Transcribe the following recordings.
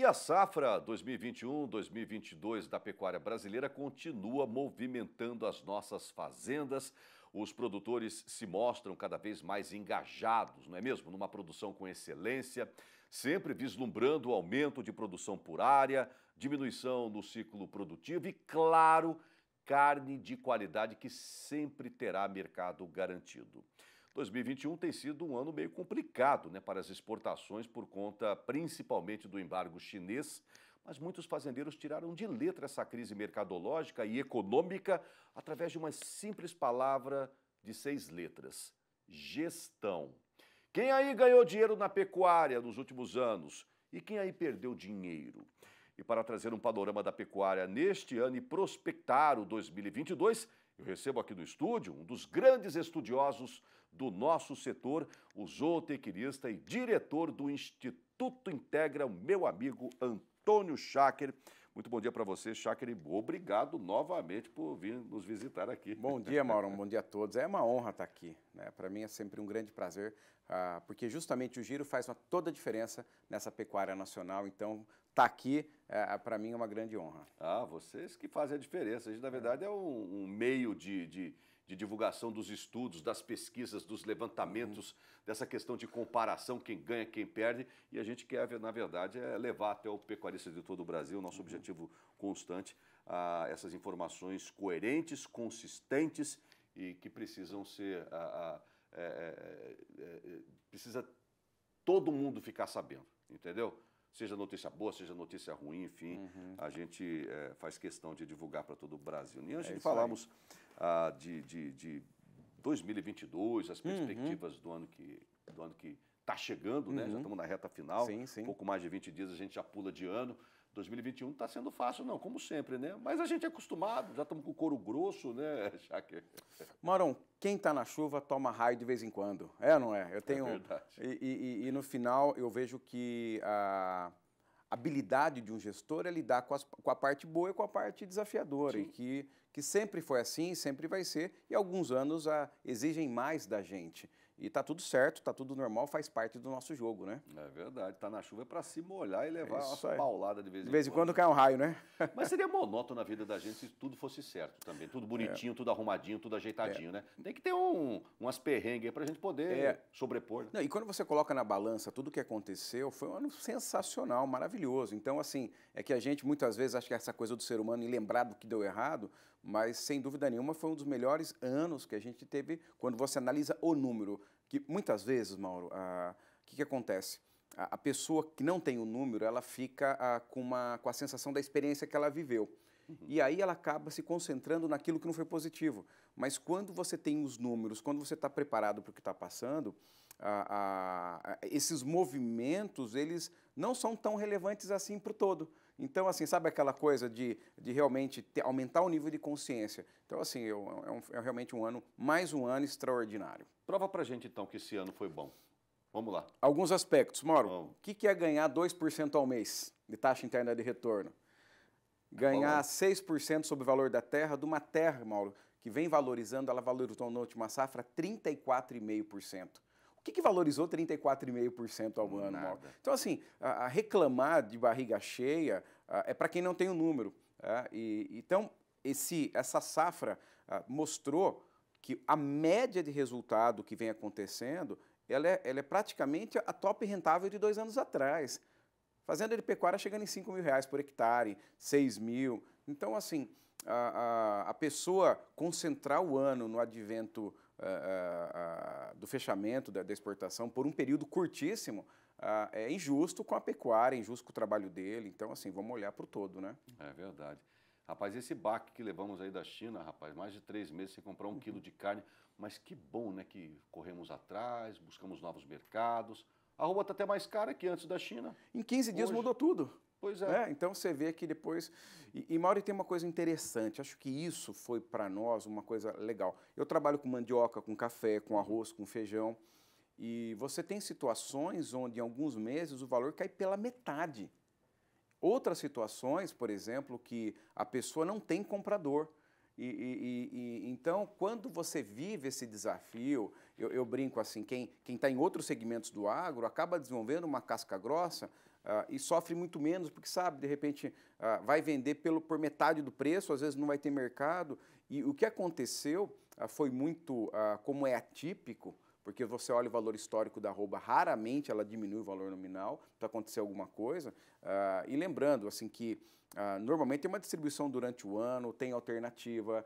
E a safra 2021-2022 da pecuária brasileira continua movimentando as nossas fazendas. Os produtores se mostram cada vez mais engajados, não é mesmo? Numa produção com excelência, sempre vislumbrando o aumento de produção por área, diminuição no ciclo produtivo e, claro, carne de qualidade que sempre terá mercado garantido. 2021 tem sido um ano meio complicado né, para as exportações por conta principalmente do embargo chinês, mas muitos fazendeiros tiraram de letra essa crise mercadológica e econômica através de uma simples palavra de seis letras: gestão. Quem aí ganhou dinheiro na pecuária nos últimos anos e quem aí perdeu dinheiro? E para trazer um panorama da pecuária neste ano e prospectar o 2022, eu recebo aqui no estúdio um dos grandes estudiosos do nosso setor, o zootecnista e diretor do Instituto Integra, o meu amigo Antônio Schacker. Muito bom dia para você, Cháqueri. Obrigado novamente por vir nos visitar aqui. Bom dia, Mauro. bom dia a todos. É uma honra estar aqui. Né? Para mim é sempre um grande prazer, ah, porque justamente o giro faz uma, toda a diferença nessa pecuária nacional. Então, estar tá aqui, é, é, para mim, é uma grande honra. Ah, vocês que fazem a diferença. A gente, na verdade, é um, um meio de, de de divulgação dos estudos, das pesquisas, dos levantamentos, uhum. dessa questão de comparação, quem ganha, quem perde. E a gente quer, na verdade, é levar até o pecuarista de todo o Brasil, nosso uhum. objetivo constante, a, essas informações coerentes, consistentes e que precisam ser. A, a, é, é, é, precisa todo mundo ficar sabendo, entendeu? seja notícia boa, seja notícia ruim, enfim, uhum. a gente é, faz questão de divulgar para todo o Brasil. E antes é de falarmos aí ah, de, de, de 2022, as uhum. perspectivas uhum. do ano que do ano que está chegando, uhum. né? Já uhum. estamos na reta final. Sim, sim. Pouco mais de 20 dias a gente já pula de ano. 2021 não está sendo fácil, não, como sempre, né? Mas a gente é acostumado, já estamos com o couro grosso, né, Jaque? Maron, quem está na chuva toma raio de vez em quando. É, não é? Eu é tenho. É verdade. E, e, e no final eu vejo que a habilidade de um gestor é lidar com, as, com a parte boa e com a parte desafiadora. Sim. E que que sempre foi assim, sempre vai ser, e alguns anos a, exigem mais da gente. E tá tudo certo, tá tudo normal, faz parte do nosso jogo, né? É verdade, tá na chuva é para se molhar e levar é Isso uma paulada de vez em quando. De vez em quando. quando cai um raio, né? Mas seria monótono na vida da gente se tudo fosse certo também, tudo é. bonitinho, é. tudo arrumadinho, tudo ajeitadinho, é. né? Tem que ter um, umas perrengues para a gente poder é. sobrepor. Né? Não, e quando você coloca na balança tudo o que aconteceu, foi um ano sensacional, maravilhoso. Então, assim, é que a gente muitas vezes acha que essa coisa do ser humano e lembrar do que deu errado, mas sem dúvida nenhuma foi um dos melhores anos que a gente teve quando você analisa o número. Que muitas vezes, Mauro, o ah, que, que acontece? A, a, pessoa que não tem o número, ela fica ah, com, uma, com a sensação da experiência que ela viveu. Uhum. E aí ela acaba se concentrando naquilo que não foi positivo. Mas quando você tem os números, quando você está preparado para o que está passando, ah, esses movimentos, eles não são tão relevantes assim para o todo. Então, assim, sabe aquela coisa de, de realmente ter, aumentar o nível de consciência? Então, assim, eu, é, um, é realmente um ano, mais um ano extraordinário. Prova pra gente, então, que esse ano foi bom. Vamos lá. Alguns aspectos. Mauro, o que, que é ganhar 2% ao mês de taxa interna de retorno? Ganhar 6% sobre o valor da terra, de uma terra, Mauro, que vem valorizando, ela valorizou na última safra 34,5%. O que, que valorizou 34,5% ao ano? Nada. Então, assim, a, a reclamar de barriga cheia a, é para quem não tem o um número. Tá? E, então, esse, essa safra a, mostrou que a média de resultado que vem acontecendo ela é, ela é praticamente a top rentável de dois anos atrás. Fazenda de pecuária chegando em 5 mil reais por hectare, 6 mil. Então, assim, a, a, a pessoa concentrar o ano no advento eh, eh, eh, do fechamento da, da, exportação por um período curtíssimo ah, é injusto com a pecuária, é injusto com o trabalho dele. Então, assim, vamos olhar para o todo, né? É verdade. Rapaz, esse baque que levamos aí da China, rapaz, mais de três meses sem comprar um uhum. quilo de carne. Mas que bom, né, que corremos atrás, buscamos novos mercados. A roupa está até mais cara que antes da China. Em 15 dias Hoje. mudou tudo. Pois é. Né? Então você vê que depois. E, e Mauri tem uma coisa interessante, acho que isso foi para nós uma coisa legal. Eu trabalho com mandioca, com café, com uhum. arroz, com feijão. E você tem situações onde em alguns meses o valor cai pela metade. Outras situações, por exemplo, que a pessoa não tem comprador. E, e, e, então, quando você vive esse desafio, eu, eu brinco assim, quem está em outros segmentos do agro acaba desenvolvendo uma casca grossa Uh, e sofre muito menos, porque sabe, de repente uh, vai vender pelo, por metade do preço, às vezes não vai ter mercado. E o que aconteceu uh, foi muito, como é atípico, porque você olha o valor histórico da arroba, raramente ela diminui o valor nominal para acontecer alguma coisa. e lembrando, assim, que normalmente tem uma distribuição durante o ano, tem alternativa,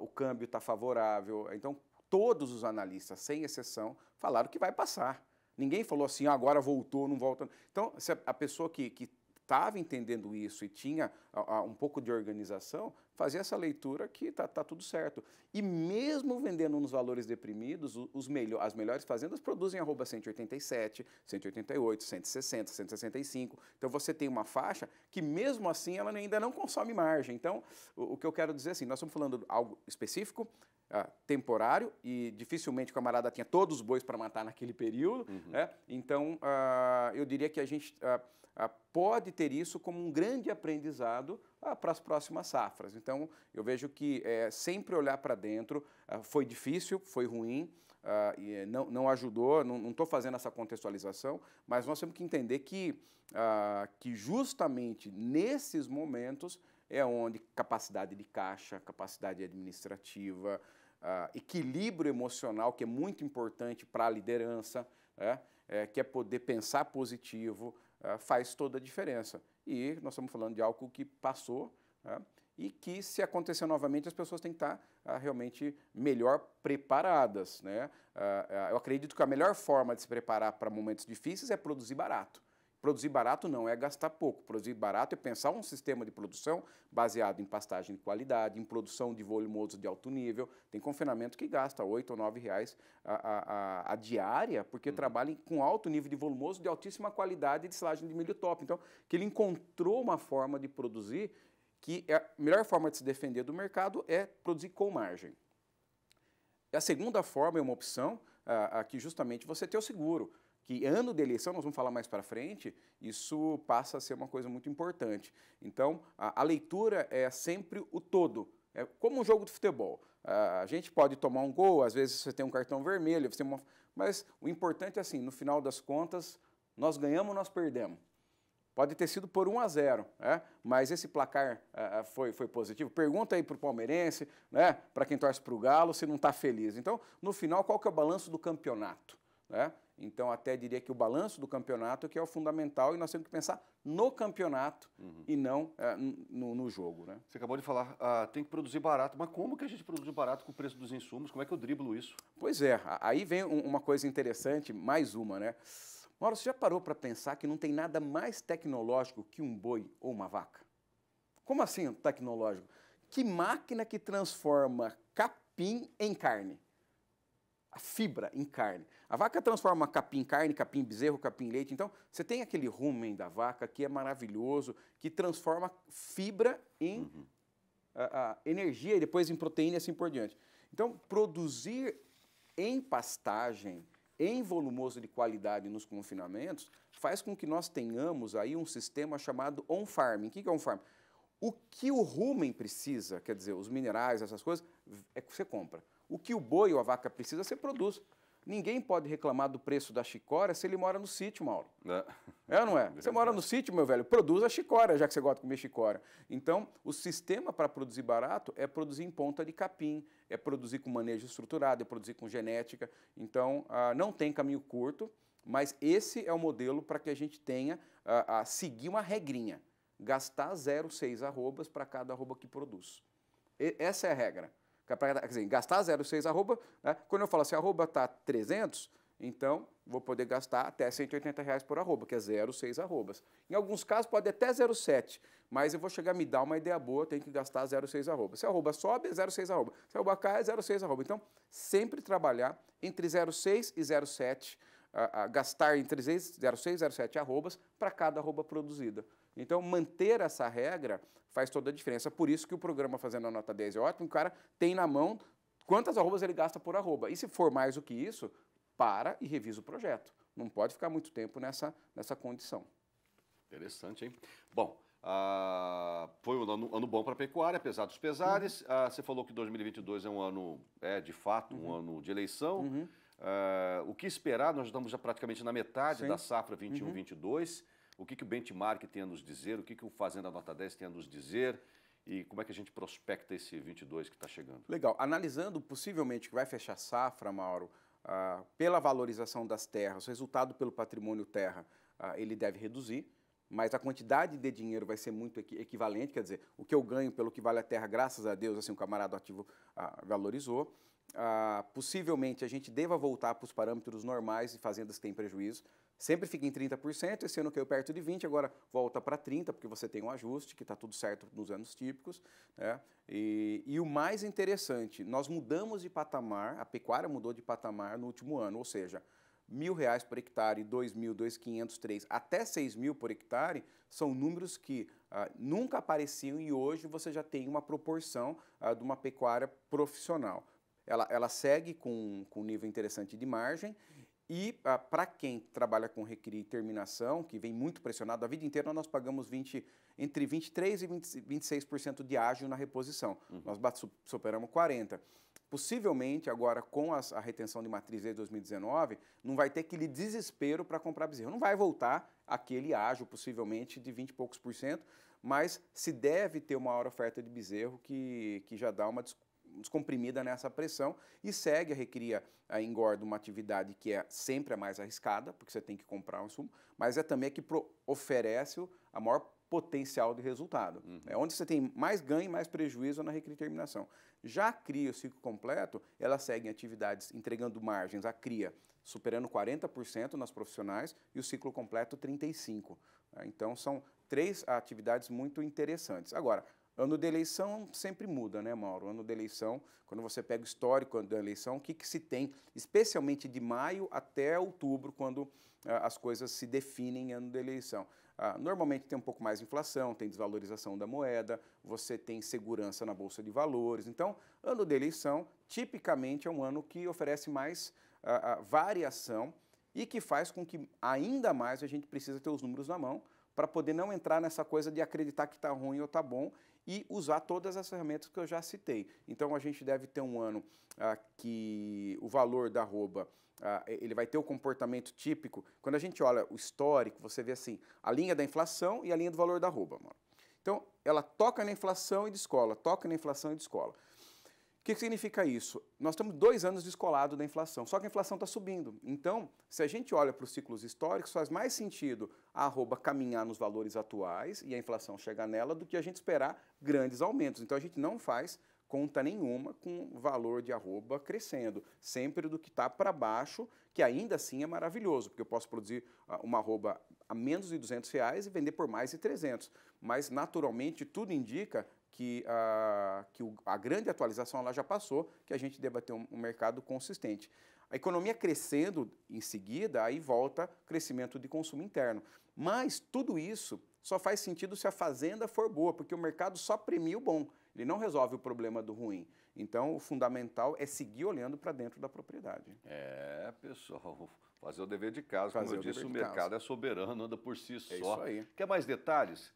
o câmbio está favorável. Então, todos os analistas, sem exceção, falaram que vai passar. Ninguém falou assim, ah, agora voltou, não volta. Então, se a pessoa que, que estava entendendo isso e tinha a, a, um pouco de organização, fazia essa leitura que está tá tudo certo. E mesmo vendendo nos valores deprimidos, os, os as melhores fazendas produzem arroba 187, 188, 160, 165. Então você tem uma faixa que mesmo assim ela ainda não consome margem. Então o, o que eu quero dizer é assim, nós estamos falando algo específico, ah, temporário e dificilmente o camarada tinha todos os bois para matar naquele período. Uhum. Né? Então, uh, eu diria que a gente uh, pode ter isso como um grande aprendizado para as próximas safras. Então, eu vejo que eh, sempre olhar para dentro foi difícil, foi ruim, e não, não ajudou, não estou fazendo essa contextualização, mas nós temos que entender que, que justamente nesses momentos é onde capacidade de caixa, capacidade administrativa, uh, equilíbrio emocional, que é muito importante para a liderança, né? é, que é poder pensar positivo, uh, faz toda a diferença. E nós estamos falando de algo que passou né? e que, se acontecer novamente, as pessoas têm que estar uh, realmente melhor preparadas. Né? eu acredito que a melhor forma de se preparar para momentos difíceis é produzir barato. Produzir barato não é gastar pouco. Produzir barato é pensar um sistema de produção baseado em pastagem de qualidade, em produção de volumoso de alto nível. Tem confinamento que gasta 8 ou 9 reais a, a, a diária, porque uhum. trabalha com alto nível de volumoso de altíssima qualidade de silagem de milho top. Então, que ele encontrou uma forma de produzir que é, a melhor forma de se defender do mercado é produzir com margem. A segunda forma é uma opção a, a que justamente você tem o seguro que ano de eleição, nós vamos falar mais para frente, isso passa a ser uma coisa muito importante. Então, a, a leitura é sempre o todo. É como um jogo de futebol. A gente pode tomar um gol, às vezes você tem um cartão vermelho, você uma... mas o importante é assim, no final das contas, nós ganhamos, nós perdemos. Pode ter sido por 1 a 0, né? mas esse placar uh, foi, foi positivo. Pergunta aí para o palmeirense, né? para quem torce para o Galo, se não está feliz. Então, no final, qual que é o balanço do campeonato? Né? Então, até diria que o balanço do campeonato que é o fundamental e nós temos que pensar no campeonato uhum. e não é, no, no, jogo. Né? Você acabou de falar, ah, tem que produzir barato, mas como que a gente produz barato com o preço dos insumos? Como é que eu driblo isso? Pois é, aí vem uma coisa interessante, mais uma, né? Mauro, você já parou para pensar que não tem nada mais tecnológico que um boi ou uma vaca? Como assim tecnológico? Que máquina que transforma capim em carne? a fibra em carne. A vaca transforma capim em carne, capim em bezerro, capim em leite. Então, você tem aquele rumen da vaca que é maravilhoso, que transforma fibra em uhum. a, a energia e depois em proteína e assim por diante. Então, produzir em pastagem, em volumoso de qualidade nos confinamentos, faz com que nós tenhamos aí um sistema chamado on-farming. O que é on farm O que o rumen precisa, quer dizer, os minerais, essas coisas, é que você compra. O que o boi ou a vaca precisa, você produz. Ninguém pode reclamar do preço da chicória se ele mora no sítio, Mauro. É, é ou não é? Você mora no sítio, meu velho, produz a chicória, já que você gosta de comer chicória. Então, o sistema para produzir barato é produzir em ponta de capim, é produzir com manejo estruturado, é produzir com genética. Então, ah, não tem caminho curto, mas esse é o modelo para que a gente tenha ah, a, seguir uma regrinha. Gastar 0,6 arrobas para cada arroba que produz. essa é a regra. Pra, quer dizer, gastar 0,6 arroba, né? quando eu falo assim, arroba está 300, então vou poder gastar até 180 reais por arroba, que é 0,6 arrobas. Em alguns casos pode até 0,7, mas eu vou chegar a me dar uma ideia boa, eu tenho que gastar 0,6 arroba. Se a arroba sobe, é 0,6 arroba. Se a arroba cai, é 0,6 arroba. Então, sempre trabalhar entre 0,6 e 0,7 a, a gastar entre 0,6 e 0,7 arrobas para cada arroba produzida. Então, manter essa regra faz toda a diferença. Por isso que o programa Fazendo a Nota 10 é ótimo, o cara tem na mão quantas arrobas ele gasta por arroba. E se for mais do que isso, para e revisa o projeto. Não pode ficar muito tempo nessa, nessa condição. Interessante, hein? Bom, ah, foi um ano, ano bom para a pecuária, apesar dos pesares. Uhum. Ah, você falou que 2022 é um ano, é, de fato, um uhum. ano de eleição. Uhum. Ah, o que esperar? Nós estamos já praticamente na metade Sim. da safra 21-22. O que, que o benchmark tem a nos dizer? O que, que o Fazenda Nota 10 tem a nos dizer? E como é que a gente prospecta esse 22 que está chegando? Legal. Analisando possivelmente que vai fechar safra, Mauro, ah, pela valorização das terras, o resultado pelo patrimônio terra, ah, ele deve reduzir, mas a quantidade de dinheiro vai ser muito equivalente, quer dizer, o que eu ganho pelo que vale a terra, graças a Deus, assim, o camarada ativo ah, valorizou ah, possivelmente a gente deva voltar para os parâmetros normais de fazendas que têm prejuízo. Sempre fica em 30%, esse ano caiu perto de 20%, agora volta para 30%, porque você tem um ajuste, que está tudo certo nos anos típicos. Né? E, e o mais interessante, nós mudamos de patamar, a pecuária mudou de patamar no último ano, ou seja, mil reais por hectare, dois mil, dois quinhentos, três, até seis mil por hectare, são números que ah, nunca apareciam e hoje você já tem uma proporção ah, de uma pecuária profissional ela, ela segue com, com um nível interessante de margem. E ah, para quem trabalha com recria e terminação, que vem muito pressionado, a vida inteira nós pagamos 20, entre 23% e 20, 26% de ágio na reposição. Uhum. Nós superamos 40%. Possivelmente, agora com as, a retenção de matriz de 2019, não vai ter aquele desespero para comprar bezerro. Não vai voltar aquele ágio, possivelmente, de 20 e poucos por cento, mas se deve ter uma maior oferta de bezerro que, que já dá uma, descomprimida nessa pressão e segue a recria a engorda uma atividade que é sempre a mais arriscada, porque você tem que comprar um insumo, mas é também a que oferece a maior potencial de resultado. Uhum. É onde você tem mais ganho e mais prejuízo na recria terminação Já a cria, o ciclo completo, ela segue em atividades entregando margens à cria superando 40% nas profissionais e o ciclo completo 35%. É, então são três atividades muito interessantes. Agora, Ano de eleição sempre muda, né, Mauro? Ano de eleição, quando você pega o histórico ano da eleição, o que, que se tem, especialmente de maio até outubro, quando ah, as coisas se definem em ano de eleição. Ah, normalmente tem um pouco mais de inflação, tem desvalorização da moeda, você tem segurança na Bolsa de Valores. Então, ano de eleição, tipicamente, é um ano que oferece mais ah, ah variação e que faz com que ainda mais a gente precisa ter os números na mão para poder não entrar nessa coisa de acreditar que está ruim ou está bom e usar todas as ferramentas que eu já citei. Então a gente deve ter um ano ah, que o valor da arroba ah, ele vai ter o comportamento típico. Quando a gente olha o histórico, você vê assim a linha da inflação e a linha do valor da arroba. Mano. Então ela toca na inflação e descola, toca na inflação e descola. O que significa isso? Nós estamos dois anos descolados da inflação, só que a inflação está subindo. Então, se a gente olha para os ciclos históricos, faz mais sentido a arroba caminhar nos valores atuais e a inflação chegar nela do que a gente esperar grandes aumentos. Então, a gente não faz conta nenhuma com o valor de arroba crescendo, sempre do que está para baixo, que ainda assim é maravilhoso, porque eu posso produzir ah, uma arroba a menos de 200 reais e vender por mais de 300. Mas, naturalmente, tudo indica que, a, que o, a grande atualização ela já passou, que a gente deva ter um, um mercado consistente. A economia crescendo em seguida, aí volta crescimento de consumo interno. Mas tudo isso só faz sentido se a fazenda for boa, porque o mercado só premia o bom, ele não resolve o problema do ruim. Então, o fundamental é seguir olhando para dentro da propriedade. É, pessoal, fazer o dever de casa. Fazer Como eu o disse, o mercado é soberano, anda por si só. É isso aí. Quer mais detalhes?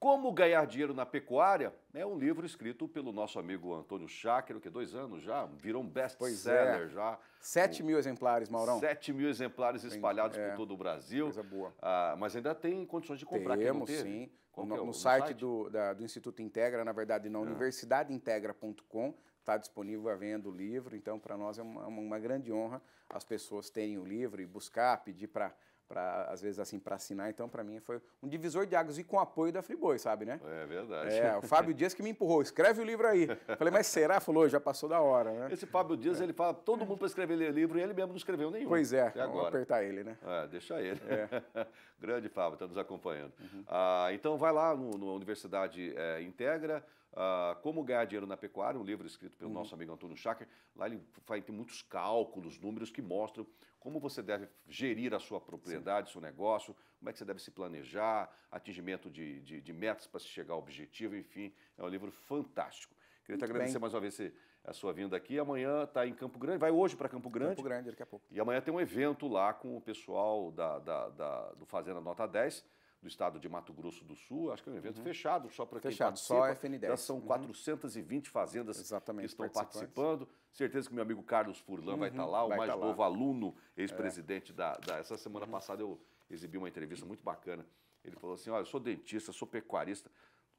Como Ganhar Dinheiro na Pecuária é um livro escrito pelo nosso amigo Antônio Cháquero, que é dois anos já virou um é. best-seller. É. já. o... mil exemplares, Maurão. sete mil exemplares espalhados é. por todo o Brasil. Coisa boa. Ah, mas ainda tem condições de comprar. Temos, sim. No, é no, no, site, site? Do, da, do, Instituto Integra, na verdade, na é. Ah. universidadeintegra.com, está disponível a venda do livro. Então, para nós é uma, uma grande honra as pessoas terem o livro e buscar, pedir para para às vezes assim para assinar então para mim foi um divisor de águas e com apoio da Friboi sabe né é verdade é o Fábio Dias que me empurrou escreve o livro aí falei mas será falou já passou da hora né esse Fábio Dias é. ele fala todo mundo para escrever livro e ele mesmo não escreveu nenhum pois é, é agora. vamos apertar ele né é, deixa ele é. grande Fábio está nos acompanhando uhum. ah, então vai lá no, no Universidade eh, Integra Uh, Como Ganhar Dinheiro na Pecuária, um livro escrito pelo uhum. nosso amigo Antônio Schacker. Lá ele faz, tem muitos cálculos, números que mostram como você deve gerir a sua propriedade, Sim. seu negócio, como é que você deve se planejar, atingimento de, de, de metas para se chegar ao objetivo, enfim. É um livro fantástico. Queria Muito te agradecer bem. mais uma vez a sua vinda aqui. Amanhã está em Campo Grande, vai hoje para Campo Grande. Campo Grande, daqui a pouco. E amanhã tem um evento lá com o pessoal da, da, da do Fazenda Nota 10 do estado de Mato Grosso do Sul. Acho que é um evento uhum. fechado só para quem Fechado, só a é FN10. Já são uhum. 420 fazendas Exatamente, que estão participando. Certeza que meu amigo Carlos Furlan tá uhum. vai estar tá lá, o vai mais tá novo lá. aluno, ex-presidente é. da, da, Essa semana uhum. passada eu exibi uma entrevista muito bacana. Ele falou assim, olha, eu sou dentista, sou pecuarista,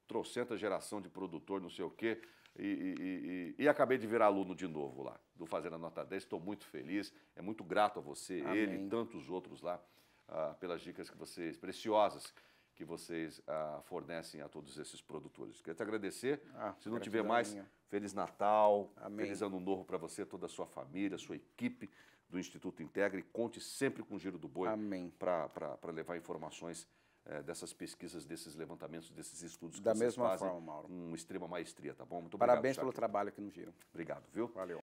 trouxe a geração de produtor, não sei o quê. E, e, e, e, acabei de virar aluno de novo lá, do fazenda Nota 10. Estou muito feliz, é muito grato a você, Amém. ele e tantos outros lá ah, pelas dicas que vocês, preciosas, que vocês ah, fornecem a todos esses produtores. Quero te agradecer. Ah, Se não tiver é mais, minha. Feliz Natal, Amém. Feliz Ano Novo para você, toda a sua família, sua equipe do Instituto Integre. Conte sempre com o Giro do Boi para levar informações é, dessas pesquisas, desses levantamentos, desses estudos que da vocês mesma forma, Mauro. com extrema maestria, tá bom? Muito Parabéns pelo trabalho aqui no Giro. Obrigado, viu? Valeu.